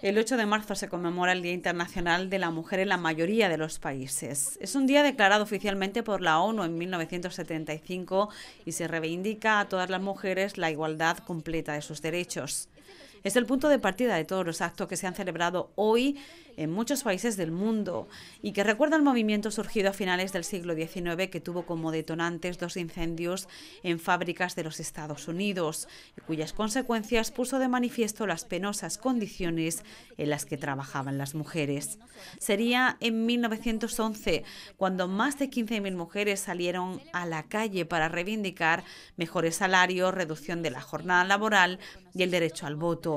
El 8 de marzo se conmemora el Día Internacional de la Mujer en la mayoría de los países. Es un día declarado oficialmente por la ONU en 1975 y se reivindica a todas las mujeres la igualdad completa de sus derechos. Es el punto de partida de todos los actos que se han celebrado hoy en muchos países del mundo y que recuerda el movimiento surgido a finales del siglo XIX que tuvo como detonantes dos incendios en fábricas de los Estados Unidos, y cuyas consecuencias puso de manifiesto las penosas condiciones en las que trabajaban las mujeres. Sería en 1911 cuando más de 15.000 mujeres salieron a la calle para reivindicar mejores salarios, reducción de la jornada laboral y el derecho al voto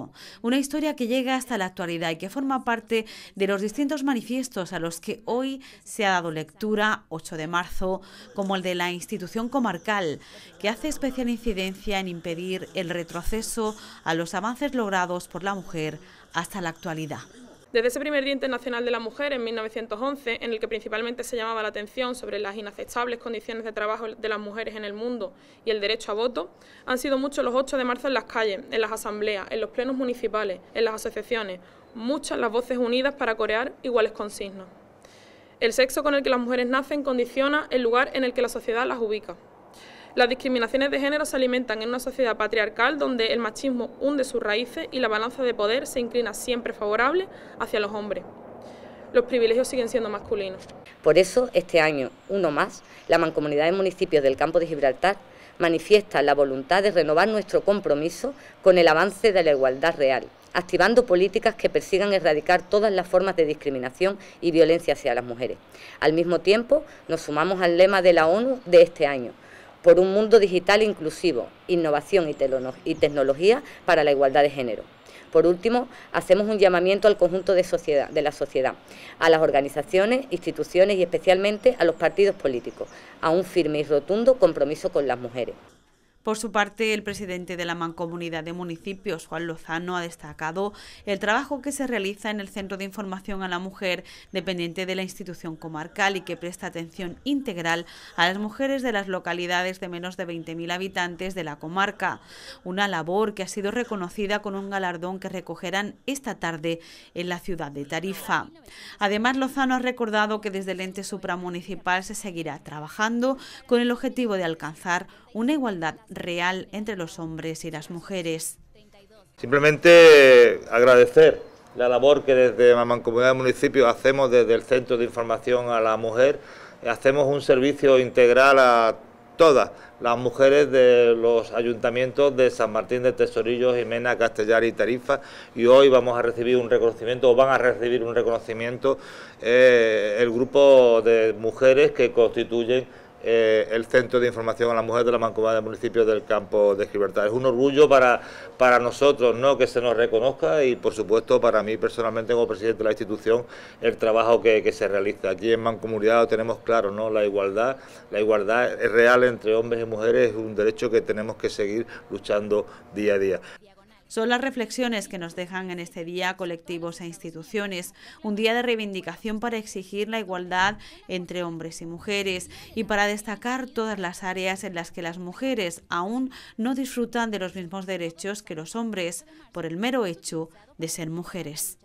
una historia que llega hasta la actualidad y que forma parte de los distintos manifiestos a los que hoy se ha dado lectura, 8 de marzo, como el de la institución comarcal, que hace especial incidencia en impedir el retroceso a los avances logrados por la mujer hasta la actualidad. Desde ese primer Día Internacional de la Mujer, en 1911, en el que principalmente se llamaba la atención sobre las inaceptables condiciones de trabajo de las mujeres en el mundo y el derecho a voto, han sido muchos los 8 de marzo en las calles, en las asambleas, en los plenos municipales, en las asociaciones, muchas las voces unidas para corear iguales consignas. El sexo con el que las mujeres nacen condiciona el lugar en el que la sociedad las ubica. Las discriminaciones de género se alimentan en una sociedad patriarcal donde el machismo hunde sus raíces y la balanza de poder se inclina siempre favorable hacia los hombres. Los privilegios siguen siendo masculinos. Por eso, este año, uno más, la Mancomunidad de Municipios del Campo de Gibraltar manifiesta la voluntad de renovar nuestro compromiso con el avance de la igualdad real, activando políticas que persigan erradicar todas las formas de discriminación y violencia hacia las mujeres. Al mismo tiempo, nos sumamos al lema de la ONU de este año, por un mundo digital inclusivo, innovación y, tecnología para la igualdad de género. Por último, hacemos un llamamiento al conjunto de, la sociedad, a las organizaciones, instituciones y especialmente a los partidos políticos, a un firme y rotundo compromiso con las mujeres. Por su parte, el presidente de la Mancomunidad de Municipios, Juan Lozano, ha destacado el trabajo que se realiza en el Centro de Información a la Mujer, dependiente de la institución comarcal y que presta atención integral a las mujeres de las localidades de menos de 20.000 habitantes de la comarca. Una labor que ha sido reconocida con un galardón que recogerán esta tarde en la ciudad de Tarifa. Además, Lozano ha recordado que desde el ente supramunicipal se seguirá trabajando con el objetivo de alcanzar una igualdad real entre los hombres y las mujeres. Simplemente eh, agradecer la labor que desde la Mancomunidad del Municipio hacemos desde el Centro de Información a la Mujer. Hacemos un servicio integral a todas las mujeres de los ayuntamientos de San Martín de Tesorillos... Jimena, Castellar y Tarifa y hoy vamos a recibir un reconocimiento o van a recibir un reconocimiento eh, el grupo de mujeres que constituyen eh, el Centro de Información a las Mujeres de la Mancomunidad del municipio del Campo de Gibraltar. Es un orgullo para, para nosotros ¿no? que se nos reconozca y, por supuesto, para mí personalmente como presidente de la institución, el trabajo que, se realiza. Aquí en Mancomunidad tenemos claro, ¿no? la igualdad, la igualdad es real entre hombres y mujeres es un derecho que tenemos que seguir luchando día a día. Son las reflexiones que nos dejan en este día colectivos e instituciones, un día de reivindicación para exigir la igualdad entre hombres y mujeres y para destacar todas las áreas en las que las mujeres aún no disfrutan de los mismos derechos que los hombres por el mero hecho de ser mujeres.